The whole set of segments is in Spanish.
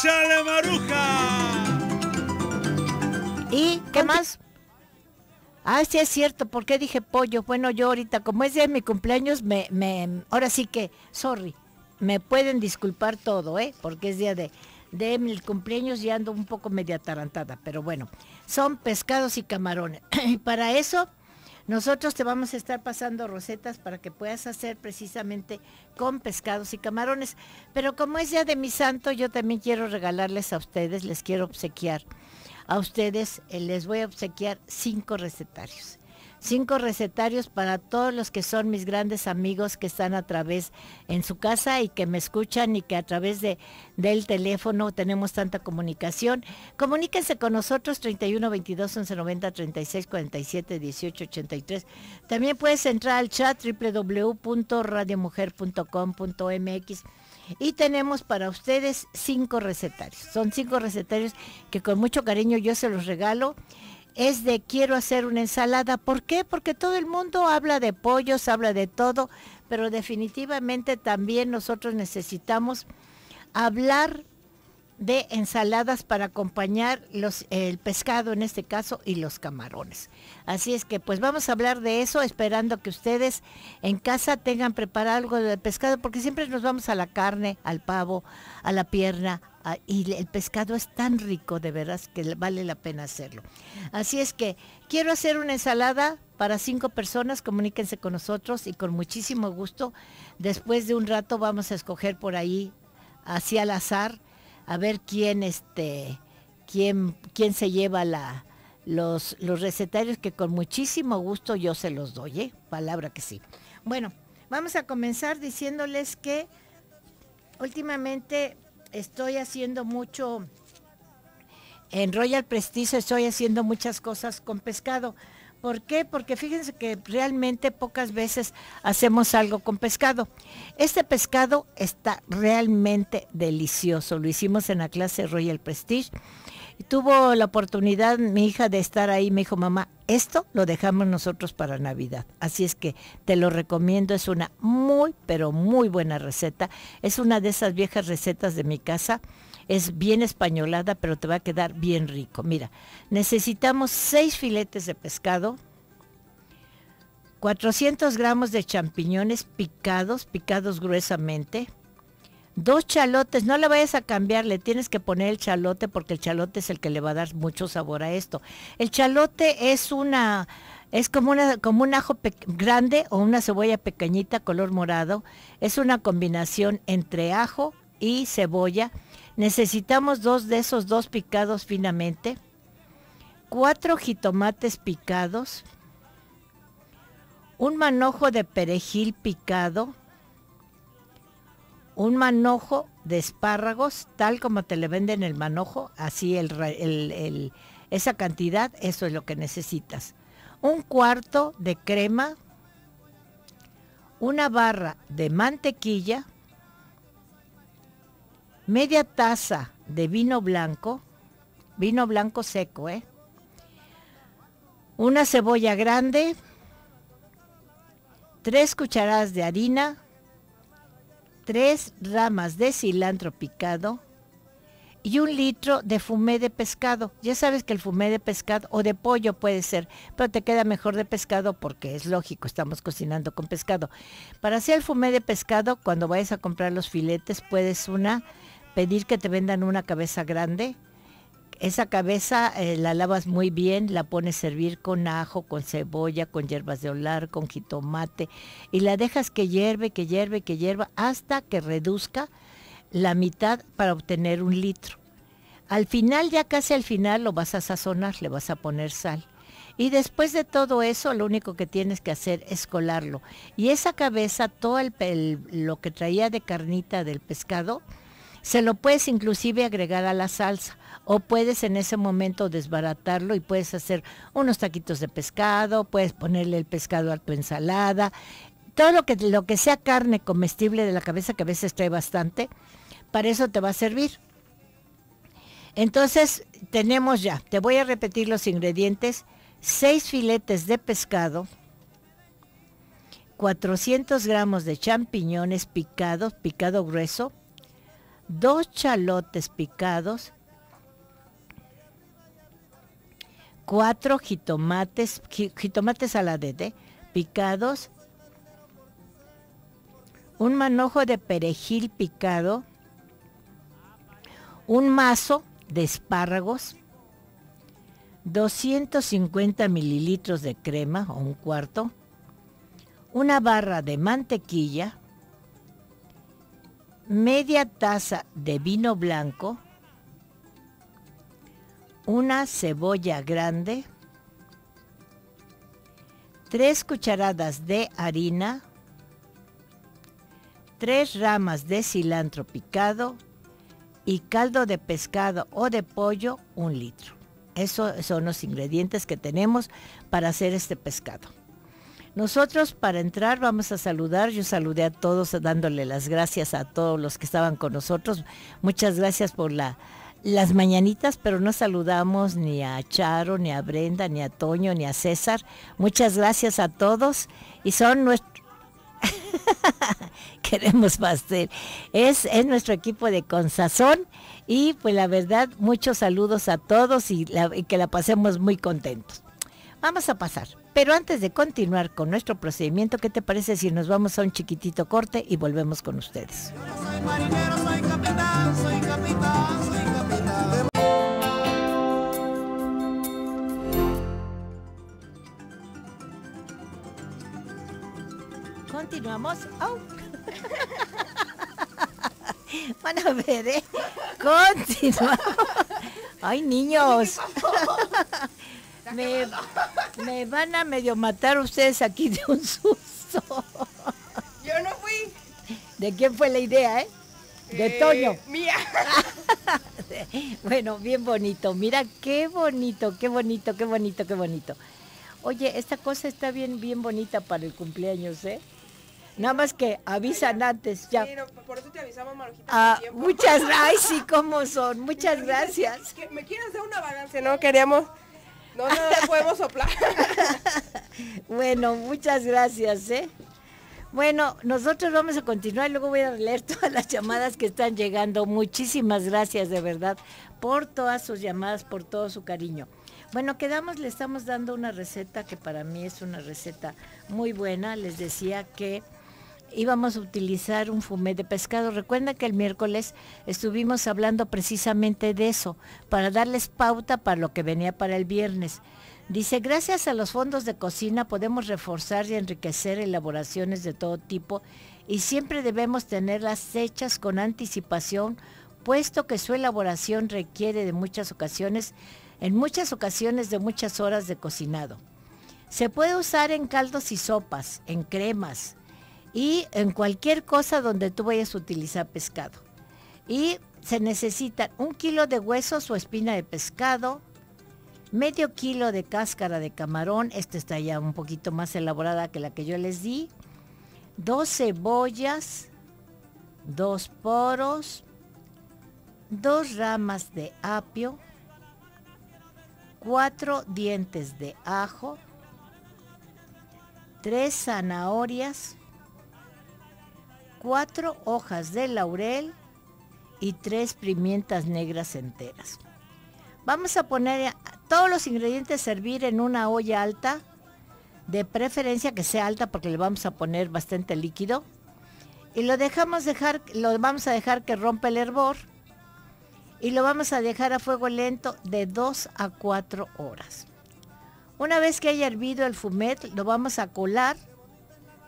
Sale Maruja! ¿Y qué más? Ah, sí es cierto, ¿por qué dije pollo? Bueno, yo ahorita, como es día de mi cumpleaños, me, ahora sí que, sorry, me pueden disculpar todo, ¿eh? Porque es día de, de mi cumpleaños y ando un poco media atarantada, pero bueno, son pescados y camarones. y para eso nosotros te vamos a estar pasando recetas para que puedas hacer precisamente con pescados y camarones. Pero como es día de mi santo, yo también quiero regalarles a ustedes, les quiero obsequiar. A ustedes eh, les voy a obsequiar cinco recetarios cinco recetarios para todos los que son mis grandes amigos que están a través en su casa y que me escuchan y que a través de, del teléfono tenemos tanta comunicación. Comuníquense con nosotros 31 22 11 90 36 47 18 83. También puedes entrar al chat www.radiomujer.com.mx y tenemos para ustedes cinco recetarios. Son cinco recetarios que con mucho cariño yo se los regalo es de quiero hacer una ensalada. ¿Por qué? Porque todo el mundo habla de pollos, habla de todo, pero definitivamente también nosotros necesitamos hablar de ensaladas para acompañar los, el pescado en este caso y los camarones. Así es que pues vamos a hablar de eso esperando que ustedes en casa tengan preparado algo de pescado porque siempre nos vamos a la carne, al pavo, a la pierna y el pescado es tan rico de veras que vale la pena hacerlo. Así es que quiero hacer una ensalada para cinco personas, comuníquense con nosotros y con muchísimo gusto después de un rato vamos a escoger por ahí hacia al azar a ver quién este quién quién se lleva la los, los recetarios que con muchísimo gusto yo se los doy, ¿eh? palabra que sí. Bueno, vamos a comenzar diciéndoles que últimamente estoy haciendo mucho en Royal Prestige estoy haciendo muchas cosas con pescado. ¿Por qué? Porque fíjense que realmente pocas veces hacemos algo con pescado. Este pescado está realmente delicioso. Lo hicimos en la clase Royal Prestige. Y tuvo la oportunidad mi hija de estar ahí. Me dijo, mamá, esto lo dejamos nosotros para Navidad. Así es que te lo recomiendo. Es una muy, pero muy buena receta. Es una de esas viejas recetas de mi casa es bien españolada, pero te va a quedar bien rico. Mira, necesitamos 6 filetes de pescado, 400 gramos de champiñones picados, picados gruesamente, dos chalotes, no le vayas a cambiar, le tienes que poner el chalote porque el chalote es el que le va a dar mucho sabor a esto. El chalote es una es como una como un ajo grande o una cebolla pequeñita color morado, es una combinación entre ajo y cebolla Necesitamos dos de esos dos picados finamente, cuatro jitomates picados, un manojo de perejil picado, un manojo de espárragos, tal como te le venden el manojo, así el, esa cantidad, eso es lo que necesitas. Un cuarto de crema, una barra de mantequilla, media taza de vino blanco, vino blanco seco, ¿eh? una cebolla grande, tres cucharadas de harina, tres ramas de cilantro picado y un litro de fumé de pescado. Ya sabes que el fumé de pescado o de pollo puede ser, pero te queda mejor de pescado porque es lógico, estamos cocinando con pescado. Para hacer el fumé de pescado, cuando vayas a comprar los filetes, puedes una pedir que te vendan una cabeza grande. Esa cabeza eh, la lavas muy bien, la pones a servir con ajo, con cebolla, con hierbas de olar, con jitomate y la dejas que hierve, que hierve, que hierva hasta que reduzca la mitad para obtener un litro. Al final, ya casi al final, lo vas a sazonar, le vas a poner sal. Y después de todo eso, lo único que tienes que hacer es colarlo. Y esa cabeza, todo lo que traía de carnita del pescado, se lo puedes inclusive agregar a la salsa o puedes en ese momento desbaratarlo y puedes hacer unos taquitos de pescado, puedes ponerle el pescado a tu ensalada, todo lo que, lo que sea carne comestible de la cabeza, que a veces trae bastante, para eso te va a servir. Entonces tenemos ya, te voy a repetir los ingredientes, Seis filetes de pescado, 400 gramos de champiñones picados, picado grueso, dos chalotes picados, cuatro jitomates, jitomates a la DD, picados, un manojo de perejil picado, un mazo de espárragos, 250 mililitros de crema o un cuarto, una barra de mantequilla, media taza de vino blanco, una cebolla grande, tres cucharadas de harina, tres ramas de cilantro picado y caldo de pescado o de pollo, un litro. Esos son los ingredientes que tenemos para hacer este pescado. Nosotros para entrar vamos a saludar, yo saludé a todos dándole las gracias a todos los que estaban con nosotros. Muchas gracias por la, las mañanitas, pero no saludamos ni a Charo, ni a Brenda, ni a Toño, ni a César. Muchas gracias a todos y son nuestros Queremos pastel. Es, es nuestro equipo de Consazón y pues la verdad muchos saludos a todos y que la pasemos muy contentos. Vamos a pasar. Pero antes de continuar con nuestro procedimiento, ¿qué te parece si nos vamos a un chiquitito corte y volvemos con ustedes? Continuamos. Bueno, oh. a ver, ¿eh? Continuamos. Ay, niños. Me, van a medio matar ustedes aquí de un susto. Yo no fui. ¿De quién fue la idea, eh? De eh, Toño. Mía. bueno, bien bonito. Mira qué bonito, qué bonito, qué bonito, qué bonito. Oye, esta cosa está bien, bien bonita para el cumpleaños, ¿eh? Nada más que avisan antes, ya. Sí, por eso te avisamos, Marujita. Ah, muchas gracias, sí, cómo son. Muchas gracias. Que me quieres hacer una balance, ¿no? Queríamos no, no no podemos soplar. bueno, muchas gracias, ¿eh? Bueno, nosotros vamos a continuar, y luego voy a leer todas las llamadas que están llegando. Muchísimas gracias de verdad por todas sus llamadas, por todo su cariño. Bueno, quedamos, le estamos dando una receta que para mí es una receta muy buena. Les decía que íbamos a utilizar un fumé de pescado. Recuerda que el miércoles estuvimos hablando precisamente de eso, para darles pauta para lo que venía para el viernes. Dice, gracias a los fondos de cocina podemos reforzar y enriquecer elaboraciones de todo tipo y siempre debemos tenerlas hechas con anticipación, puesto que su elaboración requiere de muchas ocasiones, en muchas ocasiones de muchas horas de cocinado. Se puede usar en caldos y sopas, en cremas, y en cualquier cosa donde tú vayas a utilizar pescado. Y se necesita un kilo de huesos o espina de pescado, medio kilo de cáscara de camarón, esta está ya un poquito más elaborada que la que yo les di, dos cebollas, dos poros, dos ramas de apio, cuatro dientes de ajo, tres zanahorias, cuatro hojas de laurel y tres pimientas negras enteras. Vamos a poner todos los ingredientes, a servir en una olla alta, de preferencia que sea alta porque le vamos a poner bastante líquido. Y lo dejamos dejar, lo vamos a dejar que rompa el hervor y lo vamos a dejar a fuego lento de 2 a 4 horas. Una vez que haya hervido el fumet, lo vamos a colar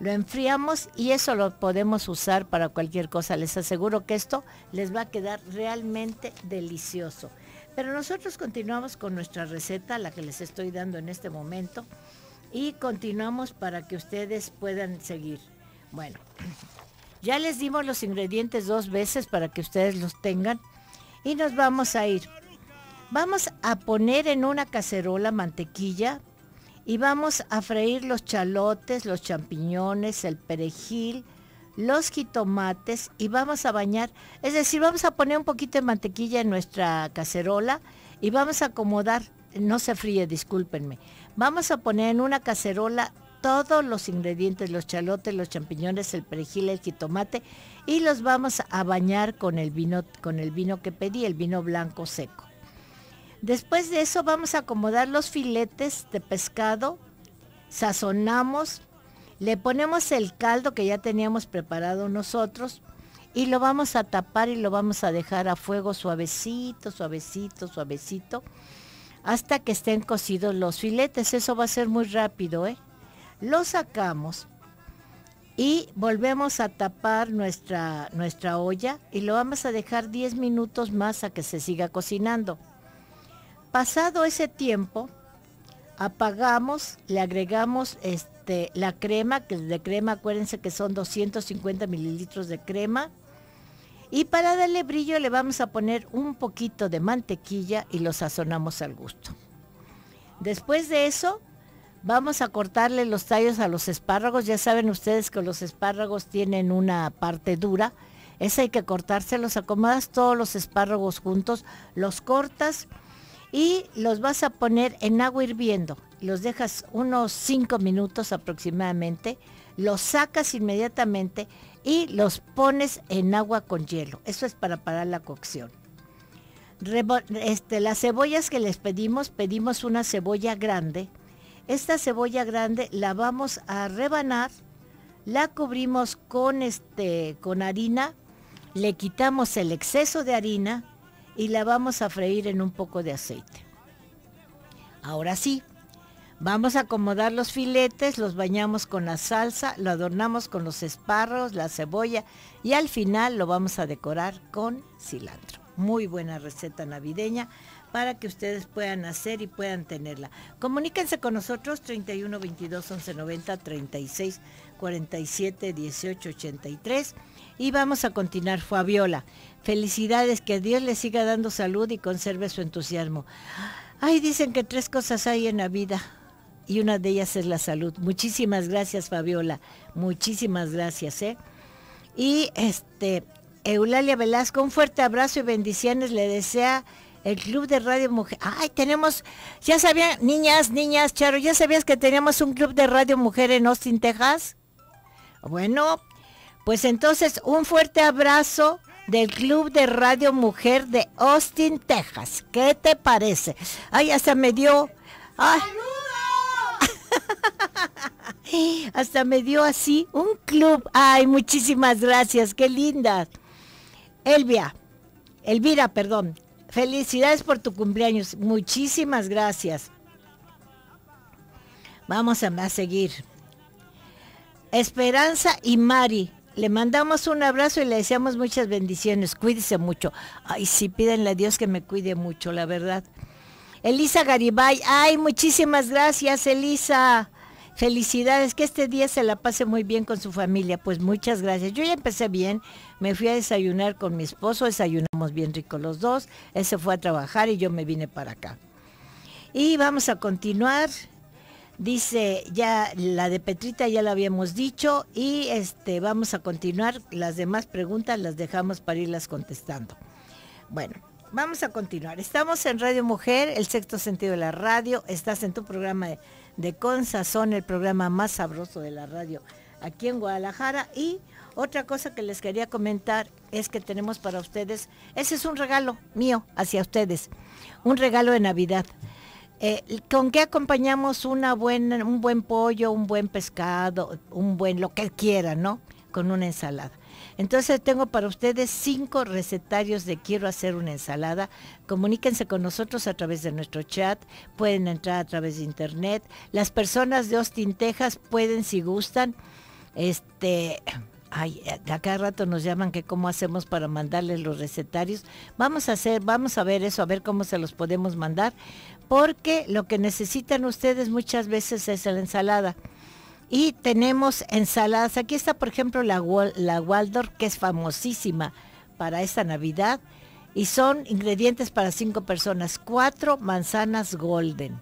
lo enfriamos y eso lo podemos usar para cualquier cosa. Les aseguro que esto les va a quedar realmente delicioso. Pero nosotros continuamos con nuestra receta, la que les estoy dando en este momento, y continuamos para que ustedes puedan seguir. Bueno, ya les dimos los ingredientes dos veces para que ustedes los tengan y nos vamos a ir. Vamos a poner en una cacerola mantequilla y vamos a freír los chalotes, los champiñones, el perejil, los jitomates y vamos a bañar, es decir, vamos a poner un poquito de mantequilla en nuestra cacerola y vamos a acomodar, no se fríe, discúlpenme, vamos a poner en una cacerola todos los ingredientes, los chalotes, los champiñones, el perejil, el jitomate y los vamos a bañar con el vino, con el vino que pedí, el vino blanco seco. Después de eso vamos a acomodar los filetes de pescado, sazonamos, le ponemos el caldo que ya teníamos preparado nosotros y lo vamos a tapar y lo vamos a dejar a fuego suavecito, suavecito, suavecito, hasta que estén cocidos los filetes. Eso va a ser muy rápido, ¿eh? Lo sacamos y volvemos a tapar nuestra, nuestra olla y lo vamos a dejar 10 minutos más a que se siga cocinando. Pasado ese tiempo, apagamos, le agregamos este, la crema, que de crema acuérdense que son 250 mililitros de crema. Y para darle brillo le vamos a poner un poquito de mantequilla y lo sazonamos al gusto. Después de eso, vamos a cortarle los tallos a los espárragos. Ya saben ustedes que los espárragos tienen una parte dura. Esa hay que cortárselos, acomodas todos los espárragos juntos, los cortas y los vas a poner en agua hirviendo. Los dejas unos 5 minutos aproximadamente, los sacas inmediatamente y los pones en agua con hielo. Eso es para parar la cocción. Este, las cebollas que les pedimos, pedimos una cebolla grande. Esta cebolla grande la vamos a rebanar, la cubrimos con, este, con harina, le quitamos el exceso de harina y la vamos a freír en un poco de aceite. Ahora sí, vamos a acomodar los filetes, los bañamos con la salsa, lo adornamos con los esparros, la cebolla y al final lo vamos a decorar con cilantro. Muy buena receta navideña para que ustedes puedan hacer y puedan tenerla. Comuníquense con nosotros 31 22 11 90 36 47 18 83 y vamos a continuar Fabiola. Felicidades, que Dios le siga dando salud y conserve su entusiasmo. Ay, dicen que tres cosas hay en la vida y una de ellas es la salud. Muchísimas gracias, Fabiola. Muchísimas gracias, ¿eh? Y este, Eulalia Velasco, un fuerte abrazo y bendiciones le desea el Club de Radio Mujer. Ay, tenemos, ya sabían, niñas, niñas, Charo, ¿ya sabías que teníamos un Club de Radio Mujer en Austin, Texas? Bueno, pues entonces un fuerte abrazo del Club de Radio Mujer de Austin, Texas. ¿Qué te parece? Ay, hasta me dio... Ay. Ah. Hasta me dio así un club. Ay, muchísimas gracias, qué linda. Elvia, Elvira, perdón. Felicidades por tu cumpleaños. Muchísimas gracias. Vamos a, a seguir. Esperanza y Mari. Le mandamos un abrazo y le deseamos muchas bendiciones. Cuídese mucho. Ay, sí, pídenle a Dios que me cuide mucho, la verdad. Elisa Garibay, ay, muchísimas gracias, Elisa. Felicidades, que este día se la pase muy bien con su familia. Pues muchas gracias. Yo ya empecé bien, me fui a desayunar con mi esposo, desayunamos bien rico los dos, él se fue a trabajar y yo me vine para acá. Y vamos a continuar. Dice, ya la de Petrita ya la habíamos dicho y este vamos a continuar. Las demás preguntas las dejamos para irlas contestando. Bueno, vamos a continuar. Estamos en Radio Mujer, el sexto sentido de la radio. Estás en tu programa de, de Consazón, el programa más sabroso de la radio aquí en Guadalajara. Y otra cosa que les quería comentar es que tenemos para ustedes, ese es un regalo mío hacia ustedes, un regalo de Navidad. Eh, ¿Con qué acompañamos una buena, un buen pollo, un buen pescado, un buen lo que quiera, ¿no? Con una ensalada. Entonces tengo para ustedes cinco recetarios de quiero hacer una ensalada. Comuníquense con nosotros a través de nuestro chat, pueden entrar a través de internet. Las personas de Austin, Texas pueden, si gustan, este, Ay, a rato nos llaman que cómo hacemos para mandarles los recetarios. Vamos a hacer, vamos a ver eso, a ver cómo se los podemos mandar porque lo que necesitan ustedes muchas veces es la ensalada. Y tenemos ensaladas. Aquí está, por ejemplo, la, Waldorf, que es famosísima para esta Navidad. Y son ingredientes para cinco personas. Cuatro manzanas golden.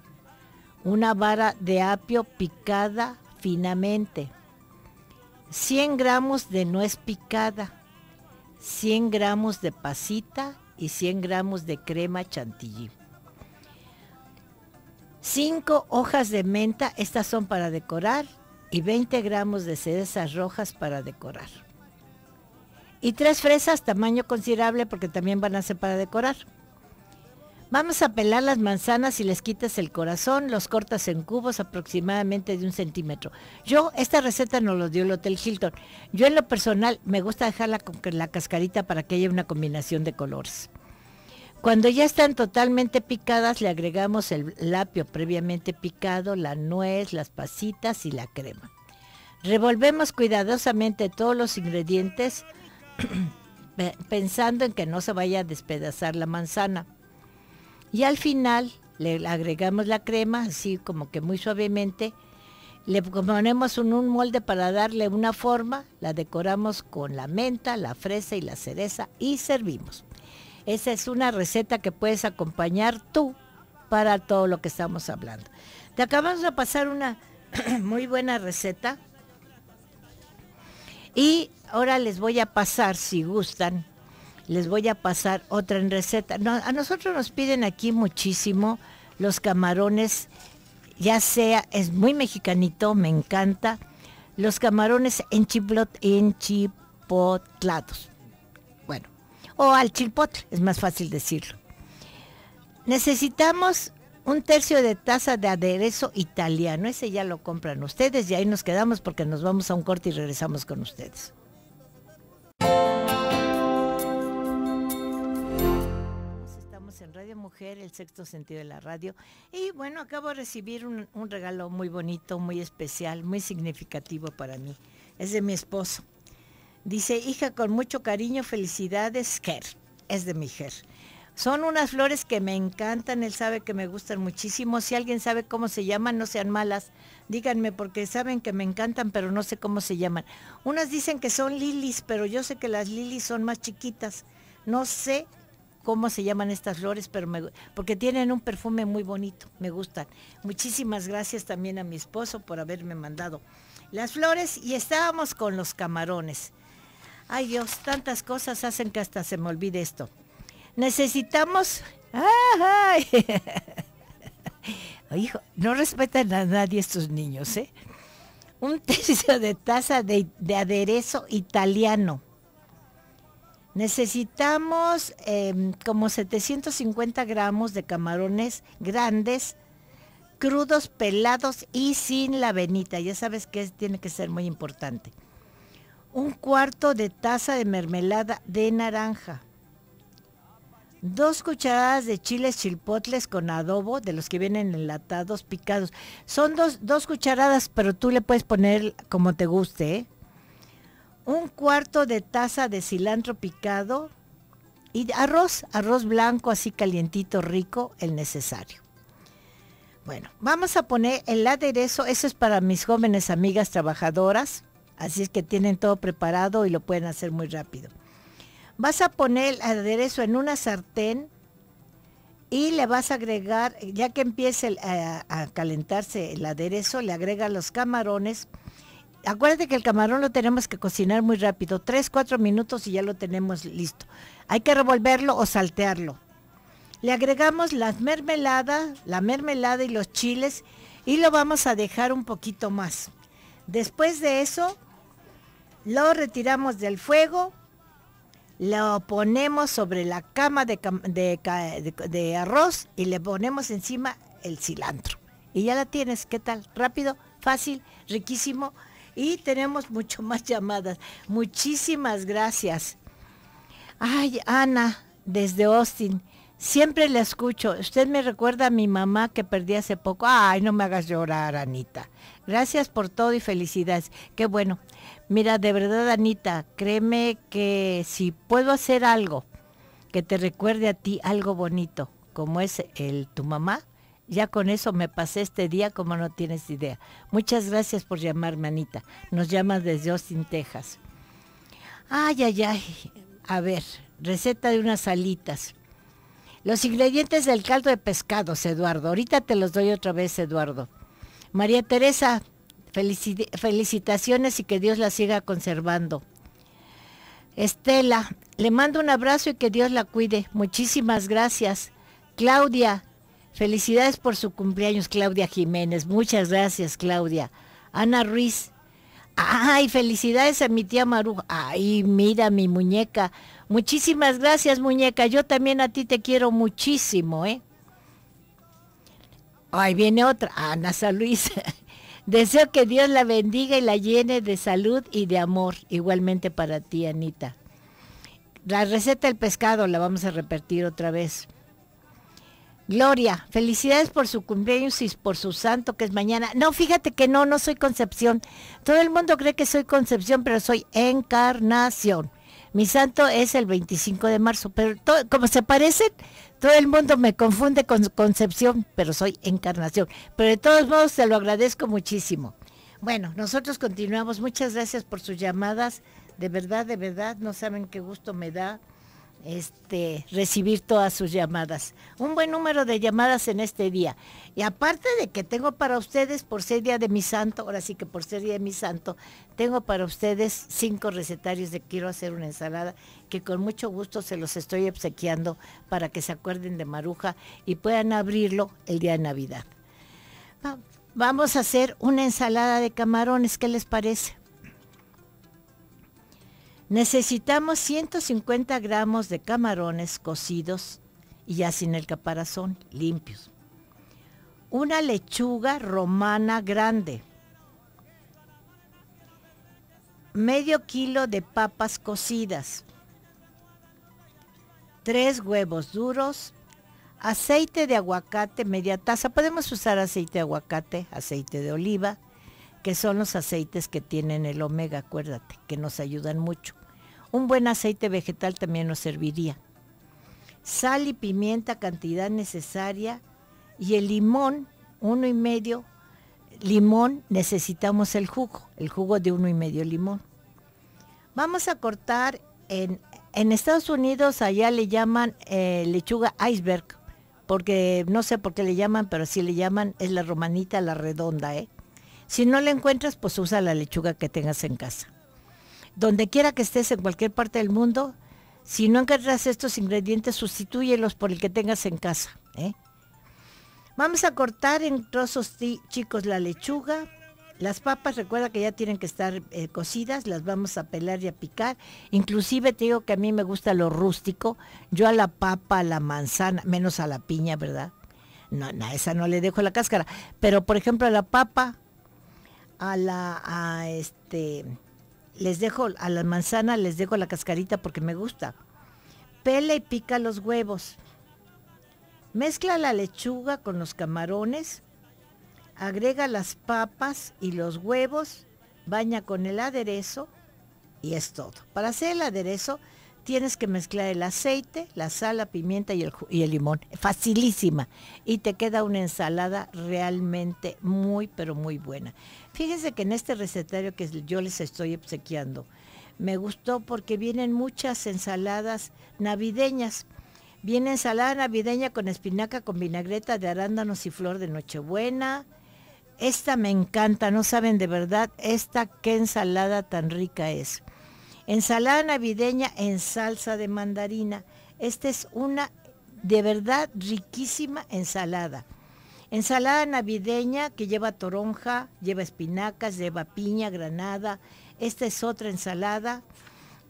Una vara de apio picada finamente. 100 gramos de nuez picada. 100 gramos de pasita y 100 gramos de crema chantilly. 5 hojas de menta, estas son para decorar, y 20 gramos de cerezas rojas para decorar. Y tres fresas, tamaño considerable porque también van a ser para decorar. Vamos a pelar las manzanas y les quitas el corazón, los cortas en cubos aproximadamente de un centímetro. Yo, esta receta nos lo dio el Hotel Hilton. Yo en lo personal me gusta dejarla con la cascarita para que haya una combinación de colores. Cuando ya están totalmente picadas, le agregamos el lapio previamente picado, la nuez, las pasitas y la crema. Revolvemos cuidadosamente todos los ingredientes pensando en que no se vaya a despedazar la manzana. Y al final le agregamos la crema, así como que muy suavemente. Le ponemos un molde para darle una forma, la decoramos con la menta, la fresa y la cereza y servimos. Esa es una receta que puedes acompañar tú para todo lo que estamos hablando. Te acabamos de pasar una muy buena receta. Y ahora les voy a pasar, si gustan, les voy a pasar otra receta. a nosotros nos piden aquí muchísimo los camarones, ya sea, es muy mexicanito, me encanta, los camarones en, chipot, en chipotlados o al chilpotle, es más fácil decirlo. Necesitamos un tercio de taza de aderezo italiano, ese ya lo compran ustedes y ahí nos quedamos porque nos vamos a un corte y regresamos con ustedes. Estamos en Radio Mujer, el sexto sentido de la radio. Y bueno, acabo de recibir un regalo muy bonito, muy especial, muy significativo para mí. Es de mi esposo. Dice, hija, con mucho cariño, felicidades, Ger. Es de mi Ger. Son unas flores que me encantan, él sabe que me gustan muchísimo. Si alguien sabe cómo se llaman, no sean malas. Díganme porque saben que me encantan, pero no sé cómo se llaman. Unas dicen que son lilies, pero yo sé que las lilies son más chiquitas. No sé cómo se llaman estas flores, pero porque tienen un perfume muy bonito, me gustan. Muchísimas gracias también a mi esposo por haberme mandado las flores y estábamos con los camarones. Ay Dios, tantas cosas hacen que hasta se me olvide esto. Necesitamos... Hijo, no respetan a nadie estos niños, ¿eh? Un tercio de taza de, aderezo italiano. Necesitamos em, como 750 gramos de camarones grandes, crudos, pelados y sin la venita. Ya sabes que tiene que ser muy importante un cuarto de taza de mermelada de naranja, dos cucharadas de chiles chilpotles con adobo, de los que vienen enlatados, picados. Son dos, cucharadas, pero tú le puedes poner como te guste. ¿eh? Un cuarto de taza de cilantro picado y arroz, arroz blanco así calientito, rico, el necesario. Bueno, vamos a poner el aderezo, eso es para mis jóvenes amigas trabajadoras. Así es que tienen todo preparado y lo pueden hacer muy rápido. Vas a poner el aderezo en una sartén y le vas a agregar, ya que empiece eh, a, calentarse el aderezo, le agrega los camarones. Acuérdate que el camarón lo tenemos que cocinar muy rápido, 3, 4 minutos y ya lo tenemos listo. Hay que revolverlo o saltearlo. Le agregamos la mermelada, la mermelada y los chiles y lo vamos a dejar un poquito más. Después de eso, lo retiramos del fuego, lo ponemos sobre la cama de, arroz y le ponemos encima el cilantro. Y ya la tienes, ¿qué tal? Rápido, fácil, riquísimo. Y tenemos mucho más llamadas. Muchísimas gracias. Ay, Ana, desde Austin. Siempre la escucho. Usted me recuerda a mi mamá que perdí hace poco. Ay, no me hagas llorar, Anita. Gracias por todo y felicidades. Qué bueno. Mira, de verdad, Anita, créeme que si puedo hacer algo que te recuerde a ti algo bonito, como es el tu mamá, ya con eso me pasé este día como no tienes idea. Muchas gracias por llamarme, Anita. Nos llamas desde Austin, Texas. Ay, ay, ay. A ver, receta de unas alitas. Los ingredientes del caldo de pescados, Eduardo. Ahorita te los doy otra vez, Eduardo. María Teresa, felicitaciones y que Dios la siga conservando. Estela, le mando un abrazo y que Dios la cuide. Muchísimas gracias. Claudia, felicidades por su cumpleaños, Claudia Jiménez. Muchas gracias, Claudia. Ana Ruiz, Ay, felicidades a mi tía Maru. Ay, mira mi muñeca. Muchísimas gracias, muñeca. Yo también a ti te quiero muchísimo, ¿eh? ¡Ay, viene otra, Ana San Deseo que Dios la bendiga y la llene de salud y de amor. Igualmente para ti, Anita. La receta del pescado la vamos a repetir otra vez. Gloria, felicidades por su cumpleaños y por su santo que es mañana. No, fíjate que no, no soy Concepción. Todo el mundo cree que soy Concepción, pero soy Encarnación. Mi santo es el 25 de marzo, pero como se parecen, todo el mundo me confunde con Concepción, pero soy Encarnación. Pero de todos modos te lo agradezco muchísimo. Bueno, nosotros continuamos. Muchas gracias por sus llamadas. De verdad, de verdad, no saben qué gusto me da este, recibir todas sus llamadas. Un buen número de llamadas en este día. Y aparte de que tengo para ustedes, por ser día de mi santo, ahora sí que por ser día de mi santo, tengo para ustedes cinco recetarios de quiero hacer una ensalada que con mucho gusto se los estoy obsequiando para que se acuerden de Maruja y puedan abrirlo el día de Navidad. Vamos a hacer una ensalada de camarones, ¿qué les parece? Necesitamos 150 gramos de camarones cocidos y ya sin el caparazón, limpios. Una lechuga romana grande. Medio kilo de papas cocidas. Tres huevos duros. Aceite de aguacate, media taza. Podemos usar aceite de aguacate, aceite de oliva que son los aceites que tienen el omega, acuérdate, que nos ayudan mucho. Un buen aceite vegetal también nos serviría. Sal y pimienta, cantidad necesaria. Y el limón, uno y medio. Limón, necesitamos el jugo, el jugo de uno y medio limón. Vamos a cortar en, en Estados Unidos, allá le llaman eh, lechuga iceberg, porque no sé por qué le llaman, pero si le llaman es la romanita, la redonda, ¿eh? Si no la encuentras, pues usa la lechuga que tengas en casa. Donde quiera que estés, en cualquier parte del mundo, si no encuentras estos ingredientes, sustitúyelos por el que tengas en casa. ¿eh? Vamos a cortar en trozos chicos la lechuga. Las papas, recuerda que ya tienen que estar eh, cocidas, las vamos a pelar y a picar. Inclusive te digo que a mí me gusta lo rústico. Yo a la papa, a la manzana, menos a la piña, ¿verdad? No, no, esa no le dejo la cáscara. Pero por ejemplo a la papa, a la, este, les dejo, a la manzana les dejo la cascarita porque me gusta. Pela y pica los huevos. Mezcla la lechuga con los camarones. Agrega las papas y los huevos. Baña con el aderezo. Y es todo. Para hacer el aderezo tienes que mezclar el aceite, la sal, la pimienta y el, limón. Facilísima. Y te queda una ensalada realmente muy, pero muy buena. Fíjense que en este recetario que yo les estoy obsequiando, me gustó porque vienen muchas ensaladas navideñas. Viene ensalada navideña con espinaca, con vinagreta de arándanos y flor de nochebuena. Esta me encanta, no saben de verdad esta qué ensalada tan rica es. Ensalada navideña en salsa de mandarina. Esta es una de verdad riquísima ensalada. Ensalada navideña que lleva toronja, lleva espinacas, lleva piña, granada. Esta es otra ensalada.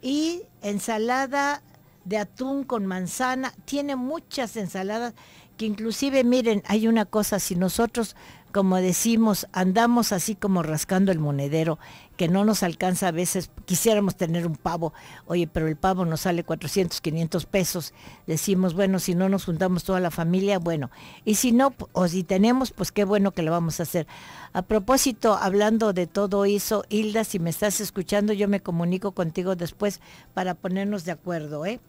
Y ensalada de atún con manzana. Tiene muchas ensaladas que inclusive, miren, hay una cosa, si nosotros como decimos, andamos así como rascando el monedero, que no nos alcanza a veces, quisiéramos tener un pavo, oye, pero el pavo nos sale 400, 500 pesos, decimos, bueno, si no nos juntamos toda la familia, bueno, y si no, o si tenemos, pues qué bueno que lo vamos a hacer. A propósito, hablando de todo eso, Hilda, si me estás escuchando, yo me comunico contigo después para ponernos de acuerdo, ¿eh?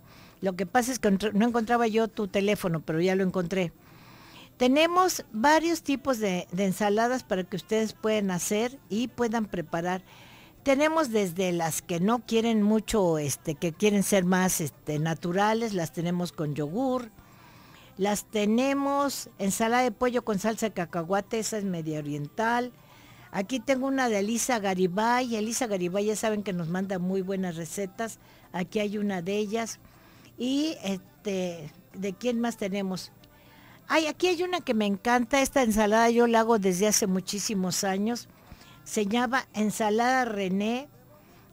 Lo que pasa es que no encontraba yo tu teléfono, pero ya lo encontré. Tenemos varios tipos de, ensaladas para que ustedes puedan hacer y puedan preparar. Tenemos desde las que no quieren mucho, este, que quieren ser más este, naturales, las tenemos con yogur, las tenemos ensalada de pollo con salsa de cacahuate, esa es medio oriental. Aquí tengo una de Elisa Garibay, Elisa Garibay ya saben que nos manda muy buenas recetas, aquí hay una de ellas. Y este, ¿de quién más tenemos? aquí hay una que me encanta, esta ensalada yo la hago desde hace muchísimos años. Se llama ensalada René.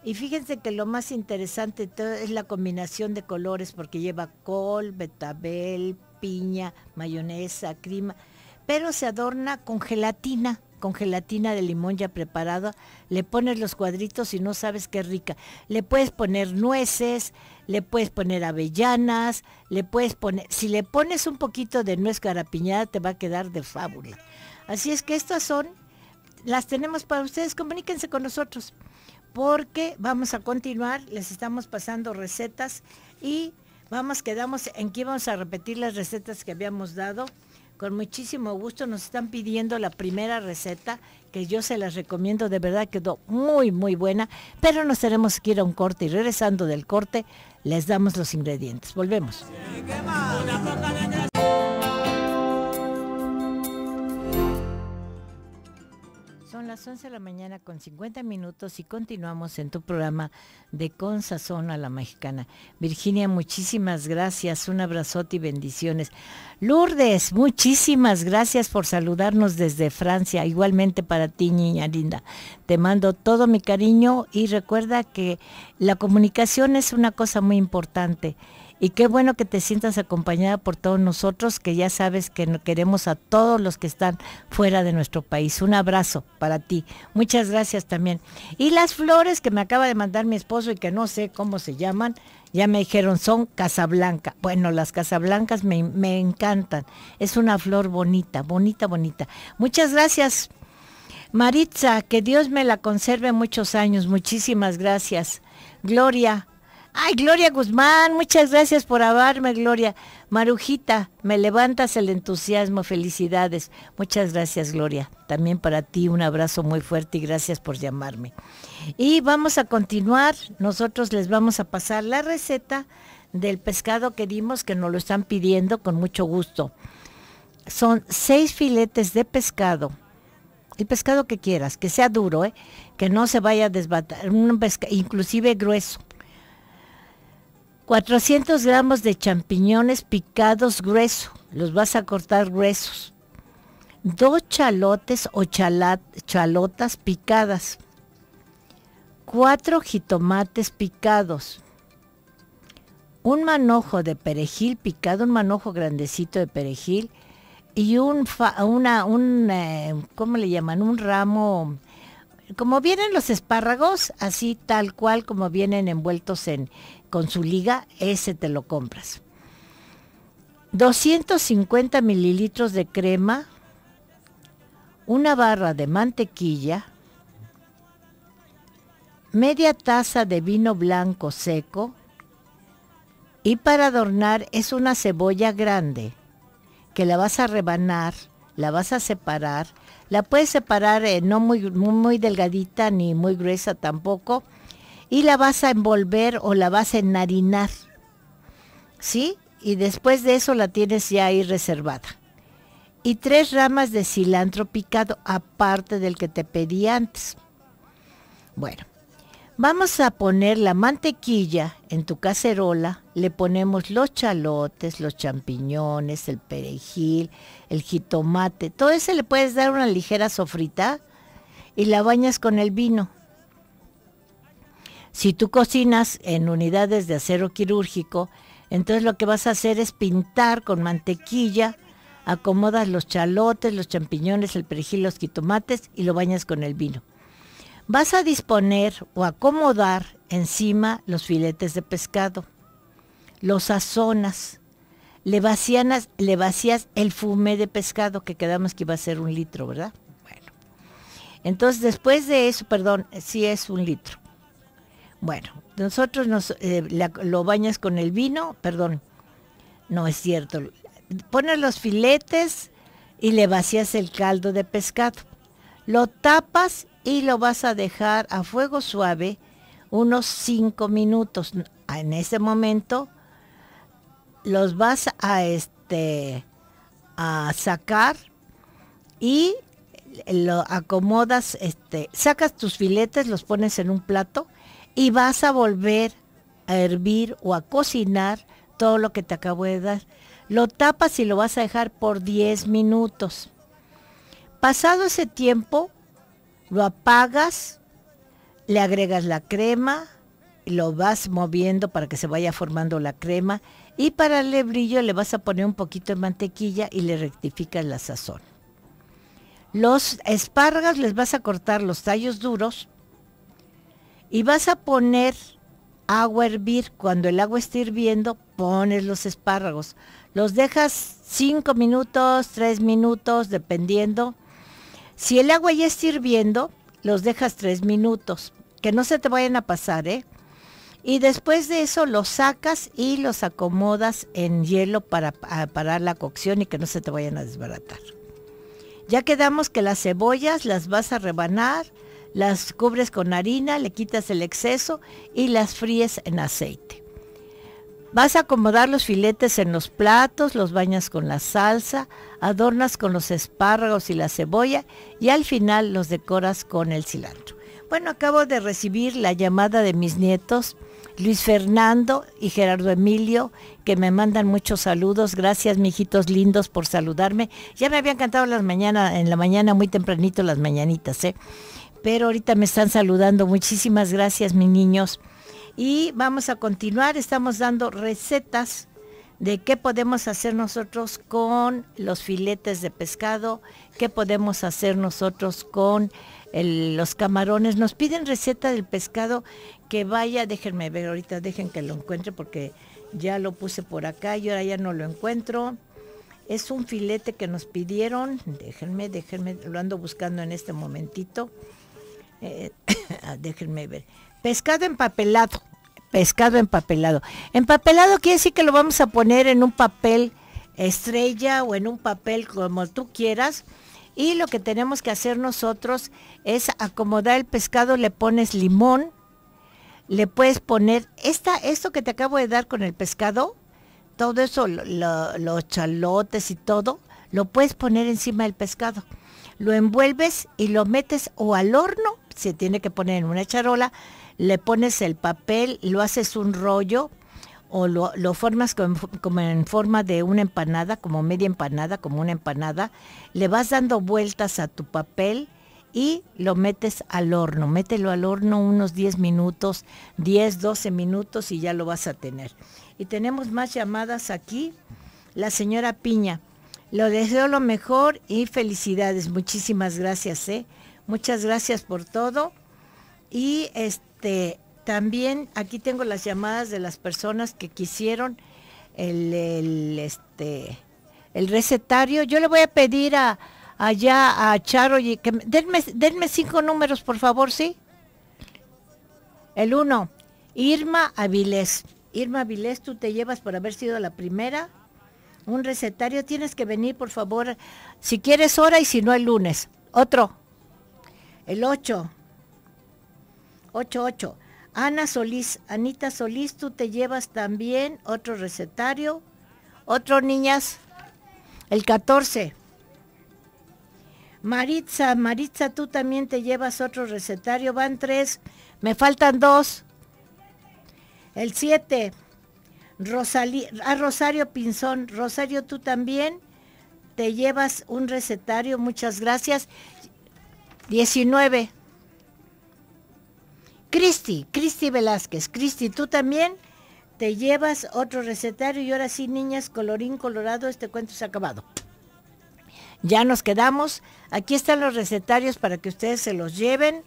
Y fíjense que lo más interesante es la combinación de colores porque lleva col, betabel, piña, mayonesa, crema, pero se adorna con gelatina con gelatina de limón ya preparada, le pones los cuadritos y no sabes qué rica. Le puedes poner nueces, le puedes poner avellanas, le puedes poner, si le pones un poquito de nuez carapiñada te va a quedar de fábula. Así es que estas son, las tenemos para ustedes, comuníquense con nosotros, porque vamos a continuar, les estamos pasando recetas y vamos, quedamos en que vamos a repetir las recetas que habíamos dado con muchísimo gusto nos están pidiendo la primera receta que yo se las recomiendo, de verdad quedó muy, muy buena, pero nos tenemos que ir a un corte y regresando del corte les damos los ingredientes. Volvemos. Son las 11 de la mañana con 50 minutos y continuamos en tu programa de Con Sazón a la Mexicana. Virginia, muchísimas gracias, un abrazote y bendiciones. Lourdes, muchísimas gracias por saludarnos desde Francia, igualmente para ti, niña linda. Te mando todo mi cariño y recuerda que la comunicación es una cosa muy importante. Y qué bueno que te sientas acompañada por todos nosotros, que ya sabes que queremos a todos los que están fuera de nuestro país. Un abrazo para ti. Muchas gracias también. Y las flores que me acaba de mandar mi esposo y que no sé cómo se llaman, ya me dijeron, son Casablanca. Bueno, las Casablancas me, me encantan. Es una flor bonita, bonita, bonita. Muchas gracias. Maritza, que Dios me la conserve muchos años. Muchísimas gracias. Gloria, Ay, Gloria Guzmán, muchas gracias por abarme, Gloria. Marujita, me levantas el entusiasmo, felicidades. Muchas gracias, Gloria. También para ti un abrazo muy fuerte y gracias por llamarme. Y vamos a continuar, nosotros les vamos a pasar la receta del pescado que dimos, que nos lo están pidiendo con mucho gusto. Son seis filetes de pescado, el pescado que quieras, que sea duro, ¿eh? que no se vaya a desbatar, un inclusive grueso 400 gramos de champiñones picados grueso, los vas a cortar gruesos. Dos chalotes o chalotas picadas. Cuatro jitomates picados. Un manojo de perejil picado, un manojo grandecito de perejil. Y un, una, un eh, ¿cómo le llaman? Un ramo como vienen los espárragos, así tal cual como vienen envueltos en, con su liga, ese te lo compras. 250 mililitros de crema, una barra de mantequilla, media taza de vino blanco seco y para adornar es una cebolla grande que la vas a rebanar, la vas a separar, la puedes separar eh, no muy, muy delgadita ni muy gruesa tampoco, y la vas a envolver o la vas a enharinar, ¿sí? Y después de eso la tienes ya ahí reservada. Y tres ramas de cilantro picado, aparte del que te pedí antes. Bueno, vamos a poner la mantequilla en tu cacerola, le ponemos los chalotes, los champiñones, el perejil, el jitomate, todo eso le puedes dar una ligera sofrita y la bañas con el vino si tú cocinas en unidades de acero quirúrgico, entonces lo que vas a hacer es pintar con mantequilla, acomodas los chalotes, los champiñones, el perejil, los jitomates y lo bañas con el vino. Vas a disponer o acomodar encima los filetes de pescado. Los sazonas. Le, vacianas, le vacías el fumé de pescado que quedamos que iba a ser un litro, ¿verdad? Bueno. Entonces después de eso, perdón, sí es un litro. Bueno, nosotros eh, lo bañas con el vino, perdón, no es cierto. Pones los filetes y le vacías el caldo de pescado. Lo tapas y lo vas a dejar a fuego suave unos cinco minutos. En ese momento los vas a, este, a sacar y lo acomodas, este, sacas tus filetes, los pones en un plato y vas a volver a hervir o a cocinar todo lo que te acabo de dar. Lo tapas y lo vas a dejar por 10 minutos. Pasado ese tiempo, lo apagas, le agregas la crema, lo vas moviendo para que se vaya formando la crema y para el brillo le vas a poner un poquito de mantequilla y le rectificas la sazón. Los espárragos les vas a cortar los tallos duros y vas a poner agua a hervir. Cuando el agua esté hirviendo, pones los espárragos. Los dejas 5 minutos, 3 minutos, dependiendo. Si el agua ya está hirviendo, los dejas 3 minutos, que no se te vayan a pasar, ¿eh? Y después de eso los sacas y los acomodas en hielo para ah, parar la cocción y que no se te vayan a desbaratar. Ya quedamos que las cebollas las vas a rebanar, las cubres con harina, le quitas el exceso y las fríes en aceite. Vas a acomodar los filetes en los platos, los bañas con la salsa, adornas con los espárragos y la cebolla y al final los decoras con el cilantro. Bueno, acabo de recibir la llamada de mis nietos, Luis Fernando y Gerardo Emilio, que me mandan muchos saludos. Gracias, mijitos lindos, por saludarme. Ya me habían cantado las mañanas, en la mañana muy tempranito las mañanitas, ¿eh? pero ahorita me están saludando. Muchísimas gracias, mis niños. Y vamos a continuar. Estamos dando recetas de qué podemos hacer nosotros con los filetes de pescado, qué podemos hacer nosotros con los camarones. Nos piden receta del pescado que vaya, déjenme ver ahorita, dejen que lo encuentre porque ya lo puse por acá y ahora ya no lo encuentro. Es un filete que nos pidieron, déjenme, déjenme, lo ando buscando en este momentito. Eh, déjenme ver, pescado empapelado, pescado empapelado. Empapelado quiere decir que lo vamos a poner en un papel estrella o en un papel como tú quieras. Y lo que tenemos que hacer nosotros es acomodar el pescado, le pones limón, le puedes poner esta, esto que te acabo de dar con el pescado, todo eso, los chalotes y todo, lo puedes poner encima del pescado. Lo envuelves y lo metes o al horno se tiene que poner en una charola, le pones el papel, lo haces un rollo o lo, formas como en forma de una empanada, como media empanada, como una empanada, le vas dando vueltas a tu papel y lo metes al horno. Mételo al horno unos 10 minutos, 10, 12 minutos y ya lo vas a tener. Y tenemos más llamadas aquí. La señora Piña, lo deseo lo mejor y felicidades. Muchísimas gracias. ¿eh? Muchas gracias por todo. Y este también aquí tengo las llamadas de las personas que quisieron el, este el recetario. Yo le voy a pedir a allá a Charo y que denme, denme cinco números, por favor, ¿sí? El uno, Irma Avilés. Irma Avilés, tú te llevas por haber sido la primera. Un recetario, tienes que venir, por favor, si quieres hora y si no el lunes. Otro. El 8. 8, 8. Ana Solís, Anita Solís, tú te llevas también otro recetario. Otro, niñas. El 14. Maritza, Maritza, tú también te llevas otro recetario. Van tres. Me faltan dos. El 7. Rosalí, a ah, Rosario Pinzón. Rosario, tú también te llevas un recetario. Muchas gracias. 19. Cristi, Cristi Velázquez. Cristi, tú también te llevas otro recetario y ahora sí, niñas, colorín colorado, este cuento se ha acabado. Ya nos quedamos. Aquí están los recetarios para que ustedes se los lleven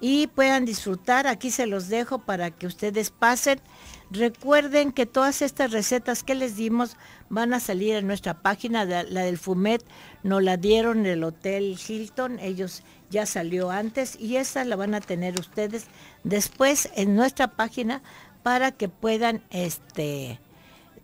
y puedan disfrutar. Aquí se los dejo para que ustedes pasen. Recuerden que todas estas recetas que les dimos van a salir en nuestra página, la del Fumet, nos la dieron el Hotel Hilton, ellos ya salió antes y esa la van a tener ustedes después en nuestra página para que puedan este,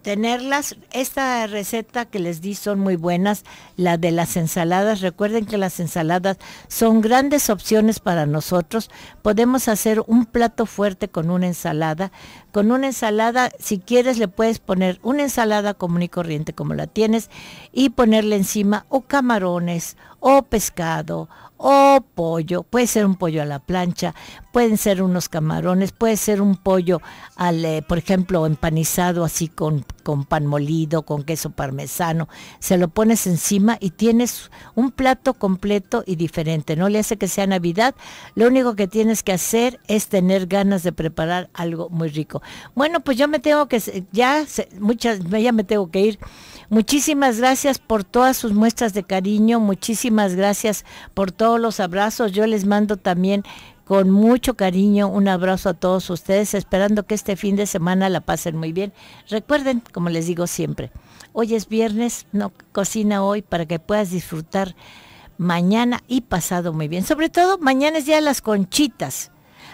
tenerlas. Esta receta que les di son muy buenas, la de las ensaladas. Recuerden que las ensaladas son grandes opciones para nosotros. Podemos hacer un plato fuerte con una ensalada. Con una ensalada, si quieres, le puedes poner una ensalada común y corriente como la tienes y ponerle encima o camarones o pescado o pollo. Puede ser un pollo a la plancha, pueden ser unos camarones, puede ser un pollo, al, eh, por ejemplo, empanizado así con, con pan molido, con queso parmesano. Se lo pones encima y tienes un plato completo y diferente. No le hace que sea Navidad. Lo único que tienes que hacer es tener ganas de preparar algo muy rico. Bueno, pues yo me tengo que, ya, muchas, ya me tengo que ir. Muchísimas gracias por todas sus muestras de cariño, muchísimas gracias por todos los abrazos. Yo les mando también con mucho cariño un abrazo a todos ustedes, esperando que este fin de semana la pasen muy bien. Recuerden, como les digo siempre, hoy es viernes, no cocina hoy para que puedas disfrutar mañana y pasado muy bien. Sobre todo, mañana es día de las conchitas.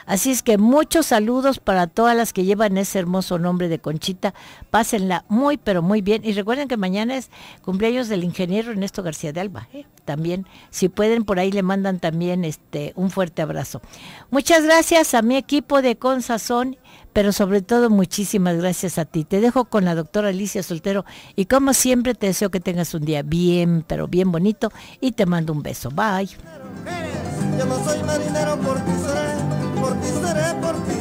Así es que muchos saludos para todas las que llevan ese hermoso nombre de Conchita. Pásenla muy, pero muy bien. Y recuerden que mañana es cumpleaños del ingeniero Ernesto García de Alba. ¿eh? También, si pueden, por ahí le mandan también este, un fuerte abrazo. Muchas gracias a mi equipo de Consazón pero sobre todo muchísimas gracias a ti. Te dejo con la doctora Alicia Soltero y como siempre te deseo que tengas un día bien, pero bien bonito y te mando un beso. Bye. por ti seré por ti.